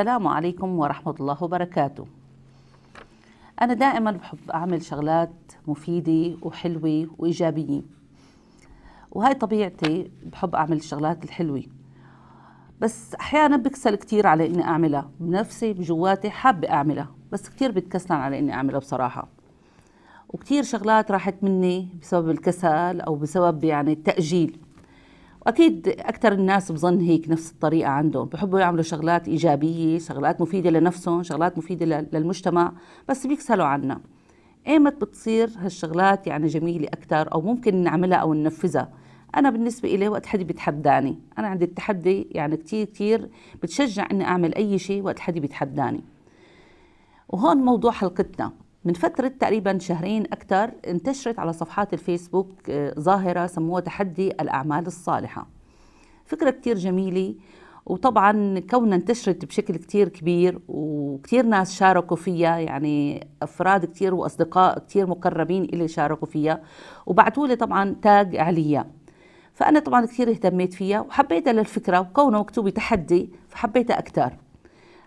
السلام عليكم ورحمة الله وبركاته أنا دائما بحب أعمل شغلات مفيدة وحلوة وإيجابية وهاي طبيعتي بحب أعمل الشغلات الحلوة بس أحيانا بكسل كتير على إني أعملها بنفسي بجواتي حابة أعملها بس كتير بتكسل على إني أعملها بصراحة وكتير شغلات راحت مني بسبب الكسل أو بسبب يعني التأجيل واكيد اكثر الناس بظن هيك نفس الطريقه عندهم بحبوا يعملوا شغلات ايجابيه شغلات مفيده لنفسهم شغلات مفيده للمجتمع بس بيكسلوا عنا ايمت بتصير هالشغلات يعني جميله اكثر او ممكن نعملها او ننفذها انا بالنسبه لي وقت حد بيتحداني انا عندي التحدي يعني كثير كثير بتشجع اني اعمل اي شيء وقت حد بيتحداني وهون موضوع حلقتنا من فترة تقريبا شهرين أكثر انتشرت على صفحات الفيسبوك آه، ظاهرة سموها تحدي الأعمال الصالحة فكرة كتير جميلة وطبعا كونها انتشرت بشكل كتير كبير وكتير ناس شاركوا فيها يعني أفراد كتير وأصدقاء كتير مقربين إلي شاركوا فيها وبعتوا لي طبعا تاج عليها فأنا طبعا كتير اهتميت فيها وحبيتها للفكرة وكونه مكتوبة تحدي فحبيتها أكتر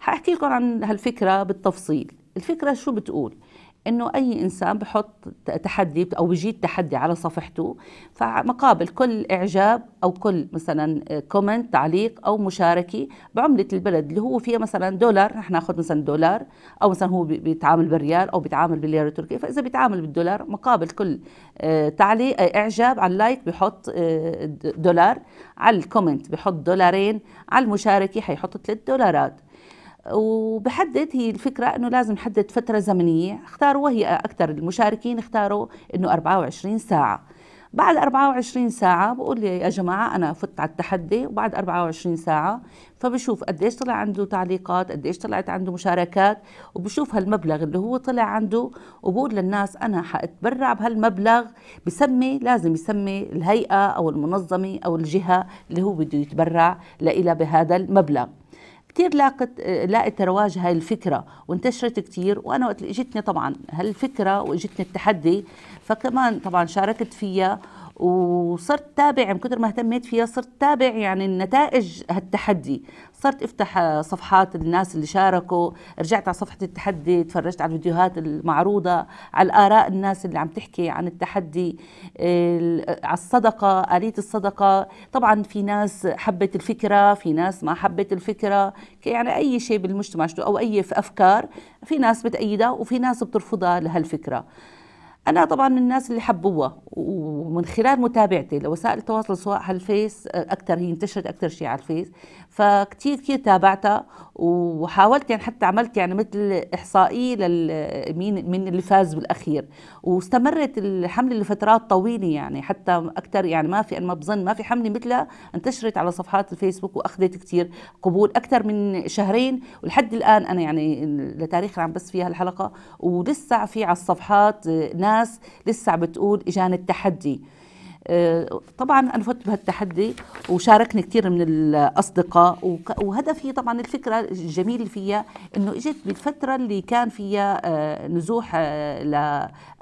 حأحكي لكم عن هالفكرة بالتفصيل الفكرة شو بتقول؟ انه اي انسان بحط تحدي او بيجيد تحدي على صفحته فمقابل كل اعجاب او كل مثلا كومنت تعليق او مشاركه بعمله البلد اللي هو فيها مثلا دولار نحن ناخذ مثلا دولار او مثلا هو بيتعامل بالريال او بيتعامل بالليره التركيه فاذا بيتعامل بالدولار مقابل كل آه، تعليق آه، اعجاب على اللايك بحط آه، دولار على الكومنت بحط دولارين على المشاركه حيحط 3 دولارات وبحدد هي الفكرة أنه لازم نحدد فترة زمنية اختاروا وهي أكثر المشاركين اختاروا أنه 24 ساعة بعد 24 ساعة بقول لي يا جماعة أنا فت على التحدي وبعد 24 ساعة فبشوف قديش طلع عنده تعليقات قديش طلعت عنده مشاركات وبشوف هالمبلغ اللي هو طلع عنده وبقول للناس أنا حأتبرع بهالمبلغ بسمي لازم يسمي الهيئة أو المنظمة أو الجهة اللي هو بده يتبرع لإلها بهذا المبلغ كثير لاقت لاقت رواج هاي الفكره وانتشرت كثير وانا وقت اجتني طبعا هالفكره واجتني التحدي فكمان طبعا شاركت فيها وصرت تابع يعني من كثر ما اهتميت فيها صرت تابع يعني النتائج هالتحدي صرت افتح صفحات الناس اللي شاركوا رجعت على صفحة التحدي تفرجت على الفيديوهات المعروضة على الاراء الناس اللي عم تحكي عن التحدي على الصدقة آلية الصدقة طبعا في ناس حبت الفكرة في ناس ما حبت الفكرة يعني أي شيء بالمجتمع أو أي أفكار في ناس بتأيدها وفي ناس بترفضها لهالفكرة انا طبعا من الناس اللي حبوها ومن خلال متابعتي لوسائل التواصل سواء على الفيس اكثر هي انتشرت اكثر شيء على الفيس فكتير كتير تابعتها وحاولت يعني حتى عملت يعني مثل احصائيه لل مين من اللي فاز بالاخير واستمرت الحمله لفترات طويله يعني حتى اكثر يعني ما في انا ما بظن ما في حمله مثلها انتشرت على صفحات الفيسبوك واخذت كثير قبول اكثر من شهرين ولحد الان انا يعني لتاريخ عم بس فيها الحلقه ولسه في على الصفحات ناس لسه بتقول اجاني التحدي آه، طبعا انا فتت بهالتحدي وشاركني كثير من الاصدقاء وهدفي طبعا الفكره الجميله فيها انه اجت بالفتره اللي كان فيها آه، نزوح آه،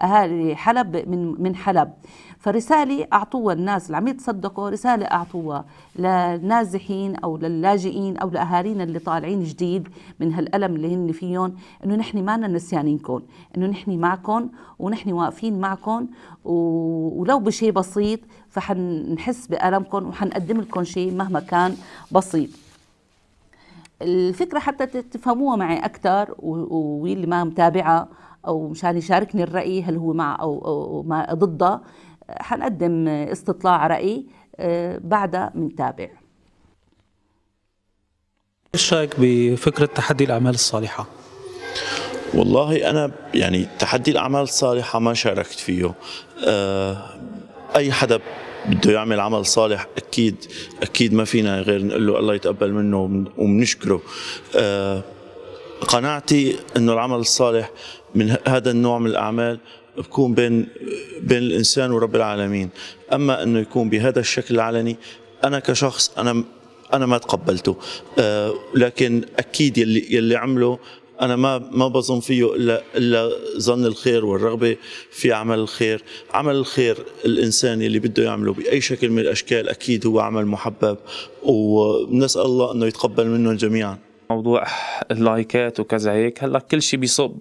لاهالي حلب من من حلب فرسالة أعطوها الناس اللي عم يتصدقوا رسالة أعطوها للنازحين أو للاجئين أو لأهالينا اللي طالعين جديد من هالألم اللي هن فيهم إنه نحن ما نسيانينكم إنه نحن معكم ونحن واقفين معكم ولو بشيء بسيط فحنحس بألمكم وحنقدم لكم شيء مهما كان بسيط الفكرة حتى تفهموها معي أكثر واللي ما متابعة أو مشان يشاركني الرأي هل هو مع أو, أو, أو ما ضده حنقدم استطلاع رأي آه، بعدها منتابع ايش رايك بفكره تحدي الاعمال الصالحه؟ والله انا يعني تحدي الاعمال الصالحه ما شاركت فيه آه، اي حدا بده يعمل عمل صالح اكيد اكيد ما فينا غير نقول له الله يتقبل منه وبنشكره آه، قناعتي انه العمل الصالح من هذا النوع من الاعمال بكون بين بين الانسان ورب العالمين اما انه يكون بهذا الشكل العلني انا كشخص انا انا ما تقبلته أه لكن اكيد يلي يلي عمله انا ما ما بظن فيه الا الا ظن الخير والرغبه في عمل الخير، عمل الخير الانسان اللي بده يعمله باي شكل من الاشكال اكيد هو عمل محبب ونسال الله انه يتقبل منهم جميعا. موضوع اللايكات وكذا هيك هلا كل شيء بيصب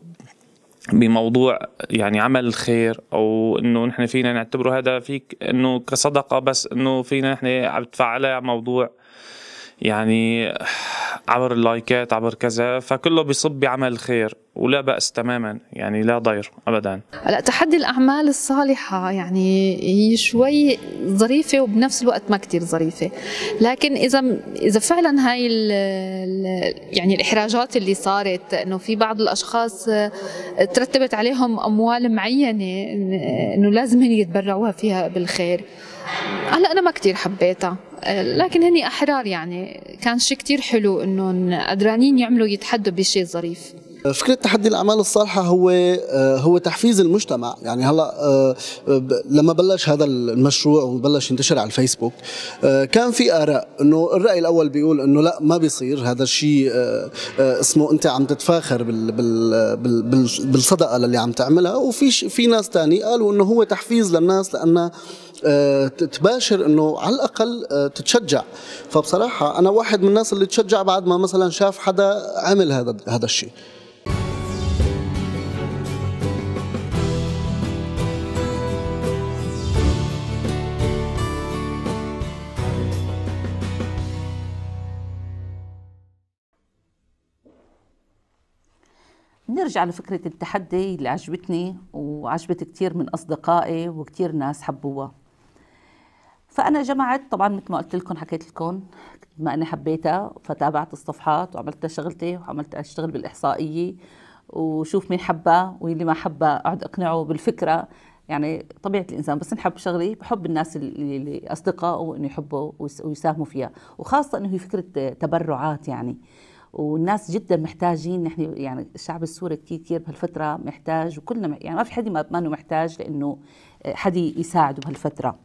بموضوع يعني عمل الخير او انه نحن فينا نعتبره هذا فيك انه كصدقه بس انه فينا نحن عم تفعلها موضوع يعني عبر اللايكات عبر كذا فكله بيصب بعمل الخير ولا بأس تماما يعني لا ضير أبدا هلا تحدي الأعمال الصالحة يعني هي شوي ظريفة وبنفس الوقت ما كتير ظريفة لكن إذا إذا فعلا هاي الـ يعني الإحراجات اللي صارت إنه في بعض الأشخاص آه، ترتبت عليهم أموال معينة إنه لازم يتبرعوها فيها بالخير هلا أنا ما كتير حبيتها لكن هني احرار يعني كان شيء كتير حلو انهم قدرانين يعملوا يتحدوا بشيء ظريف فكره تحدي الاعمال الصالحه هو آه، هو تحفيز المجتمع يعني هلا آه، آه، لما بلش هذا المشروع وبلش ينتشر على الفيسبوك كان في اراء انه الراي الاول بيقول انه لا ما بيصير هذا الشيء اسمه انت عم تتفاخر بال بال بال بالصدقه اللي عم تعملها وفي في ناس تاني قالوا انه هو تحفيز للناس لانه تباشر انه على الاقل تتشجع فبصراحه انا واحد من الناس اللي تشجع بعد ما مثلا شاف حدا عمل هذا هذا الشيء نرجع لفكرة التحدي اللي عجبتني وعجبت كتير من أصدقائي وكتير ناس حبوها فأنا جمعت طبعا مثل ما قلت لكم حكيت لكم ما أنا حبيتها فتابعت الصفحات وعملت شغلتي وعملت أشتغل بالإحصائية وشوف مين حبها واللي ما حبها أقعد أقنعه بالفكرة يعني طبيعة الإنسان بس نحب شغلة بحب الناس اللي, اللي أصدقائه إنه يحبوا ويساهموا فيها وخاصة إنه هي فكرة تبرعات يعني والناس جدا محتاجين نحن يعني الشعب السوري كثير كثير بهالفتره محتاج وكلنا يعني ما في حد ما انه محتاج لانه آه، حد يساعده بهالفتره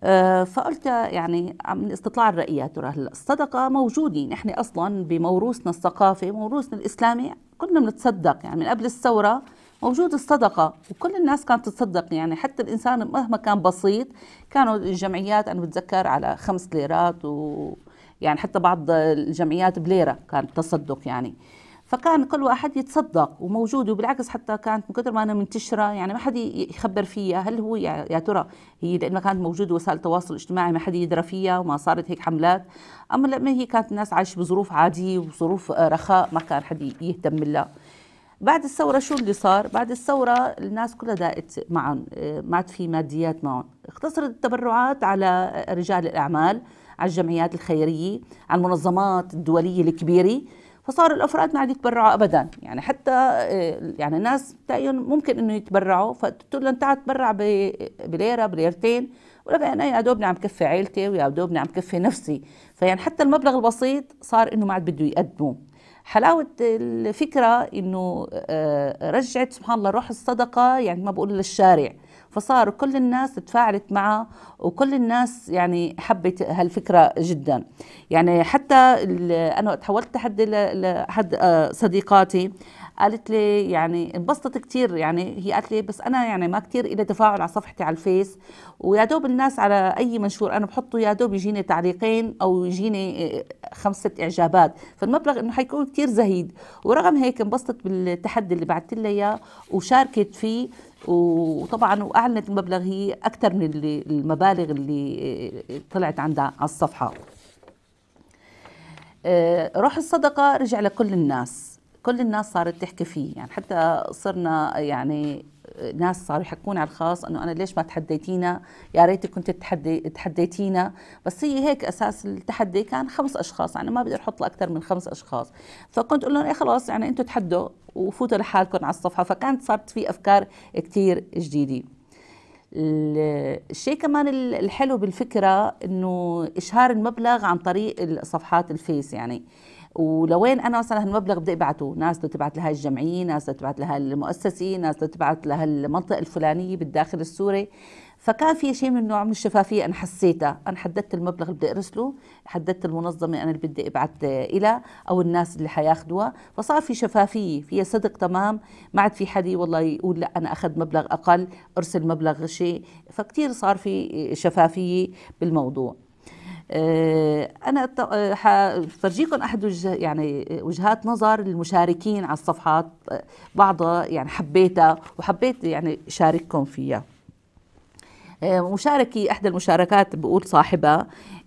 آه، فقلت يعني من استطلاع الرأيات هلا الصدقة موجودة نحن أصلا بموروثنا الثقافي موروثنا الإسلامي كنا بنتصدق يعني من قبل الثورة موجود الصدقة وكل الناس كانت تتصدق يعني حتى الإنسان مهما كان بسيط كانوا الجمعيات أنا بتذكر على خمس ليرات و يعني حتى بعض الجمعيات بليره كان تصدق يعني فكان كل واحد يتصدق وموجود وبالعكس حتى كانت من كثر ما انا منتشره يعني ما حد يخبر فيها هل هو يا ترى هي لانها كانت موجوده وسائل التواصل الاجتماعي ما حد يدرى فيها وما صارت هيك حملات اما لما هي كانت الناس عايشه بظروف عاديه وظروف رخاء ما كان حد يهتم لها بعد الثوره شو اللي صار بعد الثوره الناس كلها دائت معهم آه، ما عاد في ماديات معهم اقتصرت التبرعات على رجال الاعمال على الجمعيات الخيريه على المنظمات الدوليه الكبيره فصار الافراد ما عاد يتبرعوا ابدا يعني حتى آه، يعني الناس بتلاقيهم ممكن انه يتبرعوا فتقول لهم تعال تبرع بليره بليرتين ولا انا يا دوبني عم كفي عيلتي ويا دوبني عم كفي نفسي فيعني حتى المبلغ البسيط صار انه ما عاد بده يقدمه حلاوة الفكرة انه آه، رجعت سبحان الله روح الصدقة يعني ما بقول للشارع فصار كل الناس تفاعلت معه وكل الناس يعني حبت هالفكره جدا يعني حتى انا تحولت لحد لحد آه، صديقاتي قالت لي يعني انبسطت كثير يعني هي قالت لي بس انا يعني ما كثير إلي تفاعل على صفحتي على الفيس ويا دوب الناس على اي منشور انا بحطه يا دوب يجيني تعليقين او يجيني آه، خمسه اعجابات فالمبلغ انه حيكون كثير زهيد ورغم هيك انبسطت بالتحدي اللي بعثت لي اياه وشاركت فيه وطبعا واعلنت المبلغ هي اكثر من اللي المبالغ اللي آه، طلعت عندها على الصفحه آه، روح الصدقه رجع لكل الناس كل الناس صارت تحكي فيه يعني حتى صرنا يعني ناس صاروا يحكون على الخاص انه انا ليش ما تحديتينا يا ريت كنت تحدي تحديتينا بس هي هيك اساس التحدي كان خمس اشخاص يعني ما بقدر احط لاكثر من خمس اشخاص فكنت اقول لهم ايه خلاص يعني انتم تحدوا وفوتوا لحالكم على الصفحه فكانت صارت في افكار كثير جديده الشيء كمان الحلو بالفكره انه اشهار المبلغ عن طريق صفحات الفيس يعني ولوين انا مثلا هالمبلغ بدي ابعته ناس تبعت لهي الجمعيه ناس تبعت لها المؤسسه ناس تبعت لها المنطقه الفلانيه بالداخل السوري فكان في شيء من نوع من الشفافيه انا حسيتها انا حددت المبلغ اللي بدي ارسله حددت المنظمه انا اللي بدي ابعت لها او الناس اللي حياخدوها فصار في شفافيه فيها صدق تمام ما عاد في حد والله يقول لا انا اخذ مبلغ اقل ارسل مبلغ شيء فكتير صار في شفافيه بالموضوع آه، انا آه، حفرجيكم احد وجه يعني وجهات نظر المشاركين على الصفحات آه، بعضها يعني حبيتها وحبيت يعني شارككم فيها مشاركي إحدى المشاركات بقول صاحبها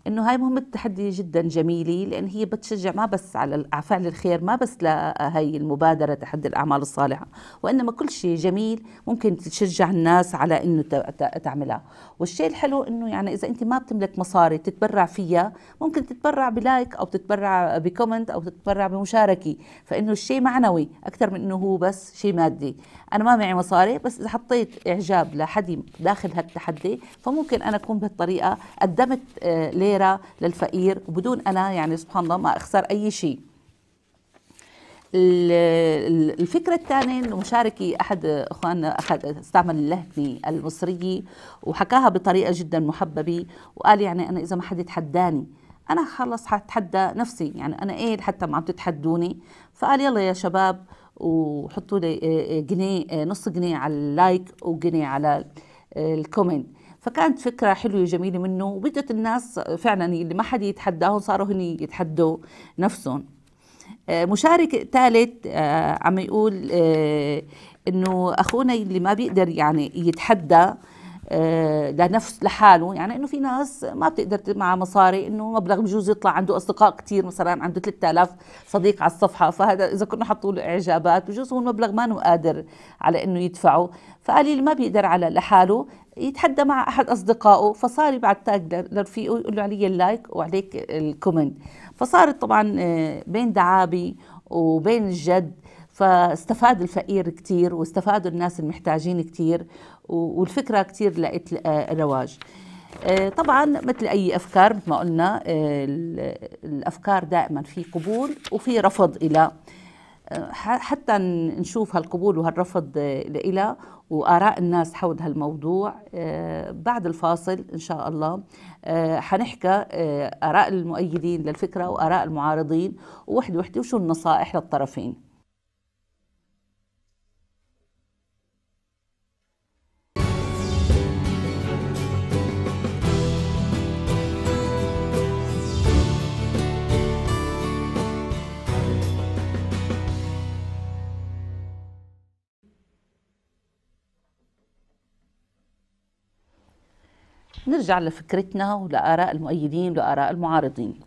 انه هاي مهمه تحدي جدا جميله لان هي بتشجع ما بس على فعل الخير ما بس لهي المبادره تحدي الاعمال الصالحه وانما كل شيء جميل ممكن تشجع الناس على انه تعملها والشيء الحلو انه يعني اذا انت ما بتملك مصاري تتبرع فيها ممكن تتبرع بلايك او تتبرع بكومنت او تتبرع بمشاركه فانه الشيء معنوي اكثر من انه هو بس شيء مادي انا ما معي مصاري بس اذا حطيت اعجاب لحد داخل هالتحدي فممكن انا اكون بهالطريقه قدمت آه، ليرة مغفرة للفقير وبدون أنا يعني سبحان الله ما أخسر أي شيء الفكرة الثانية انه مشاركي أحد أخواننا أخذ استعمل اللهجة المصرية وحكاها بطريقة جدا محببة وقال يعني أنا إذا ما حد يتحداني أنا خلص حتحدى نفسي يعني أنا إيه حتى ما عم تتحدوني فقال يلا يا شباب وحطوا لي آه، آه، جنيه آه، نص جنيه على اللايك وجنيه على الكومنت فكانت فكره حلوه جميله منه وبدت الناس فعلا اللي ما حد يتحداهم صاروا هن يتحدوا نفسهم آه، مشارك ثالث آه، عم يقول آه، انه اخونا اللي ما بيقدر يعني يتحدى لنفس لحاله يعني انه في ناس ما بتقدر مع مصاري انه مبلغ بجوز يطلع عنده اصدقاء كثير مثلا عنده 3000 صديق على الصفحه فهذا اذا كنا حطوا له اعجابات بجوز هو المبلغ ما قادر على انه يدفعه فقال لي ما بيقدر على لحاله يتحدى مع احد اصدقائه فصار يبعث تاج لرفيقه يقول له علي اللايك وعليك الكومنت فصارت طبعا آه، بين دعابي وبين الجد فاستفاد الفقير كتير واستفادوا الناس المحتاجين كتير والفكرة كتير لقت آه، رواج آه، طبعا مثل أي أفكار مثل ما قلنا الأفكار دائما في قبول وفي رفض إلى حتى نشوف هالقبول وهالرفض إلى وآراء الناس حول هالموضوع آه، بعد الفاصل إن شاء الله آه، حنحكى آه، آراء المؤيدين للفكرة وآراء المعارضين وحدة وحدة وشو النصائح للطرفين نرجع لفكرتنا ولآراء المؤيدين ولآراء المعارضين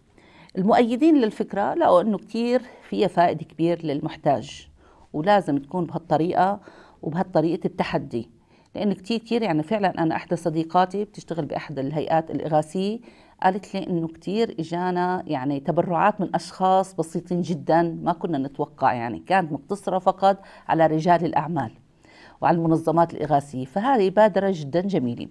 المؤيدين للفكرة لقوا أنه كثير فيها فائدة كبير للمحتاج ولازم تكون بهالطريقة وبهالطريقة التحدي لأن كثير كثير يعني فعلا أنا إحدى صديقاتي بتشتغل بإحدى الهيئات الإغاثية قالت لي انه كثير اجانا يعني تبرعات من اشخاص بسيطين جدا ما كنا نتوقع يعني كانت مقتصره فقط على رجال الاعمال وعلى المنظمات الاغاثيه فهذه بادره جدا جميله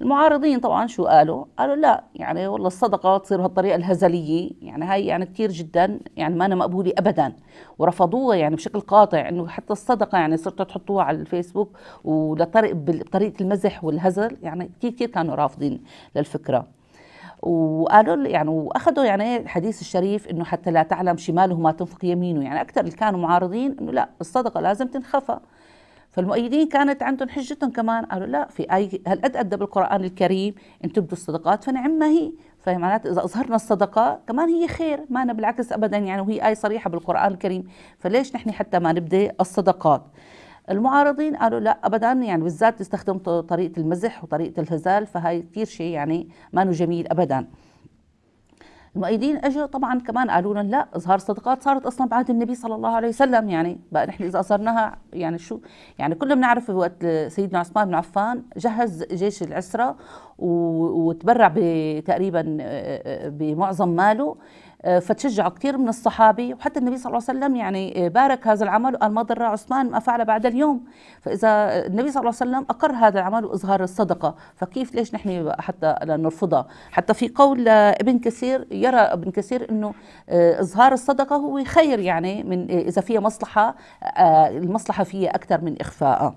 المعارضين طبعا شو قالوا قالوا لا يعني والله الصدقه تصير بهالطريقه الهزليه يعني هاي يعني كثير جدا يعني ما أنا مقبوله ابدا ورفضوها يعني بشكل قاطع انه حتى الصدقه يعني صرتوا تحطوها على الفيسبوك ولطريق بطريقه المزح والهزل يعني كثير كثير كانوا رافضين للفكره وقالوا يعني واخذوا يعني الحديث الشريف انه حتى لا تعلم شماله ما تنفق يمينه يعني اكثر اللي كانوا معارضين انه لا الصدقه لازم تنخفى فالمؤيدين كانت عندهم حجتهم كمان قالوا لا في اي هل قد ادى بالقران الكريم ان تبدوا الصدقات فنعم هي فمعناته اذا اظهرنا الصدقه كمان هي خير ما أنا بالعكس ابدا يعني وهي ايه صريحه بالقران الكريم فليش نحن حتى ما نبدا الصدقات المعارضين قالوا لا ابدا يعني بالذات تستخدم طريقه المزح وطريقه الهزال فهي كثير شيء يعني ما جميل ابدا المؤيدين اجوا طبعا كمان قالوا لنا لا اظهار الصدقات صارت اصلا بعهد النبي صلى الله عليه وسلم يعني بقى نحن اذا اظهرناها يعني شو يعني كلنا بنعرف وقت سيدنا عثمان بن عفان جهز جيش العسره وتبرع بتقريبا آه، آه، بمعظم ماله آه، فتشجعوا كثير من الصحابه وحتى النبي صلى الله عليه وسلم يعني آه، بارك هذا العمل وقال ما ضر عثمان ما فعل بعد اليوم فاذا النبي صلى الله عليه وسلم اقر هذا العمل واظهار الصدقه فكيف ليش نحن حتى نرفضها حتى في قول ابن كثير يرى ابن كثير انه آه، اظهار الصدقه هو خير يعني من اذا فيها مصلحه المصلحه فيها اكثر من اخفائها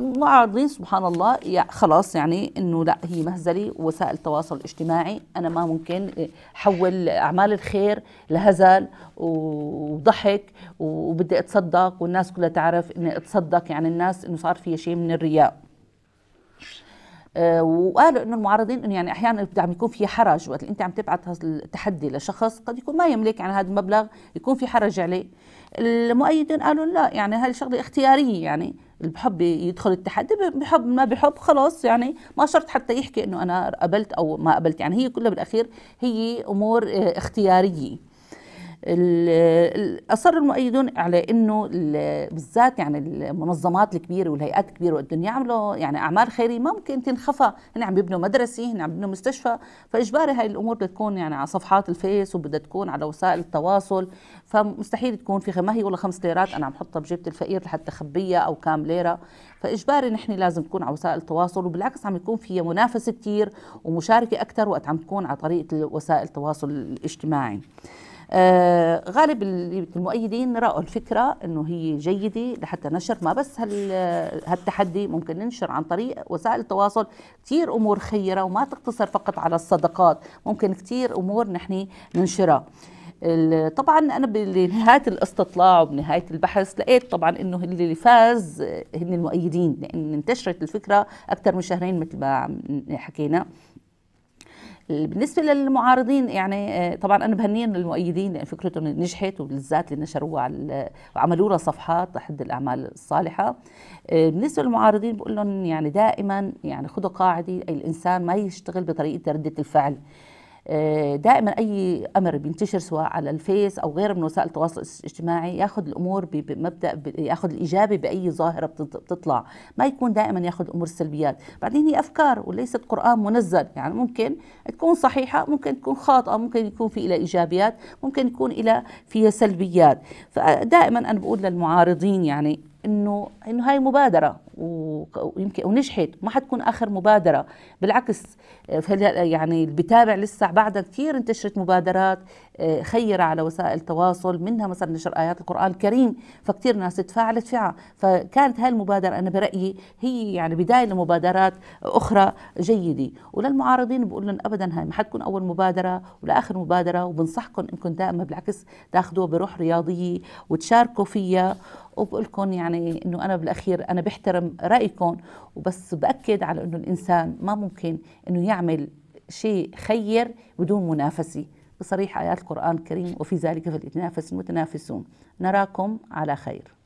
معارضين سبحان الله يعني خلاص يعني انه لا هي مهزله وسائل التواصل الاجتماعي انا ما ممكن إيه، حول اعمال الخير لهزل وضحك وبدي اتصدق والناس كلها تعرف اني اتصدق يعني الناس انه صار فيها شيء من الرياء آه، وقالوا انه المعارضين انه يعني احيانا عم يكون في حرج وقت انت عم تبعث التحدي لشخص قد يكون ما يملك يعني هذا المبلغ يكون في حرج عليه المؤيدين قالوا لا يعني هاي شغله اختياريه يعني اللي بحب يدخل التحدي بحب ما بحب خلاص يعني ما شرط حتى يحكي انه انا قبلت او ما قبلت يعني هي كلها بالاخير هي امور آه، اختياريه أصر المؤيدون على أنه بالذات يعني المنظمات الكبيرة والهيئات الكبيرة بدهم يعملوا يعني أعمال خيرية ممكن تنخفى هن عم يبنوا مدرسة هن عم يبنوا مستشفى فإجباري هاي الأمور بدها تكون يعني على صفحات الفيس وبدها تكون على وسائل التواصل فمستحيل تكون في ما هي والله خمس ليرات أنا عم حطها بجيبة الفقير لحتى خبيها أو كام ليرة فإجباري نحن لازم تكون على وسائل التواصل وبالعكس عم يكون فيها منافسة كثير ومشاركة أكثر وقت عم تكون على طريقة وسائل التواصل الاجتماعي آه، غالب المؤيدين رأوا الفكرة أنه هي جيدة لحتى نشر ما بس هالتحدي ممكن ننشر عن طريق وسائل التواصل كثير أمور خيرة وما تقتصر فقط على الصدقات ممكن كثير أمور نحن ننشرها طبعا انا بنهايه الاستطلاع وبنهايه البحث لقيت طبعا انه اللي فاز هن المؤيدين لان انتشرت الفكره اكثر من شهرين مثل ما حكينا بالنسبه للمعارضين يعني آه، طبعا انا بهنيهم المؤيدين لان يعني فكرتهم نجحت وبالذات اللي نشروها وعملوا لها صفحات لحد الاعمال الصالحه آه، بالنسبه للمعارضين بقول لهم يعني دائما يعني خذوا قاعده الانسان ما يشتغل بطريقه رده الفعل آه، دائما اي امر بينتشر سواء على الفيس او غيره من وسائل التواصل الاجتماعي ياخذ الامور بمبدا ياخذ الايجابي باي ظاهره بتطلع ما يكون دائما ياخذ الامور السلبيات بعدين هي افكار وليست قران منزل يعني ممكن تكون صحيحه ممكن تكون خاطئه ممكن يكون في إلى ايجابيات ممكن يكون إلى فيها سلبيات فدائما انا بقول للمعارضين يعني انه انه هاي مبادره ويمكن ونجحت ما حتكون اخر مبادره بالعكس آه، يعني اللي بتابع لسه بعدها كثير انتشرت مبادرات آه، خيره على وسائل التواصل منها مثلا نشر ايات القران الكريم فكثير ناس تفاعلت فيها فكانت هاي المبادره انا برايي هي يعني بدايه لمبادرات اخرى جيده وللمعارضين بقول لهم ابدا هاي ما حتكون اول مبادره ولا اخر مبادره وبنصحكم انكم دائما بالعكس تاخذوها بروح رياضيه وتشاركوا فيها وبقول لكم يعني انه انا بالاخير انا بحترم رايكم وبس باكد على انه الانسان ما ممكن انه يعمل شيء خير بدون منافسه بصريح ايات القران الكريم وفي ذلك فليتنافس المتنافسون نراكم على خير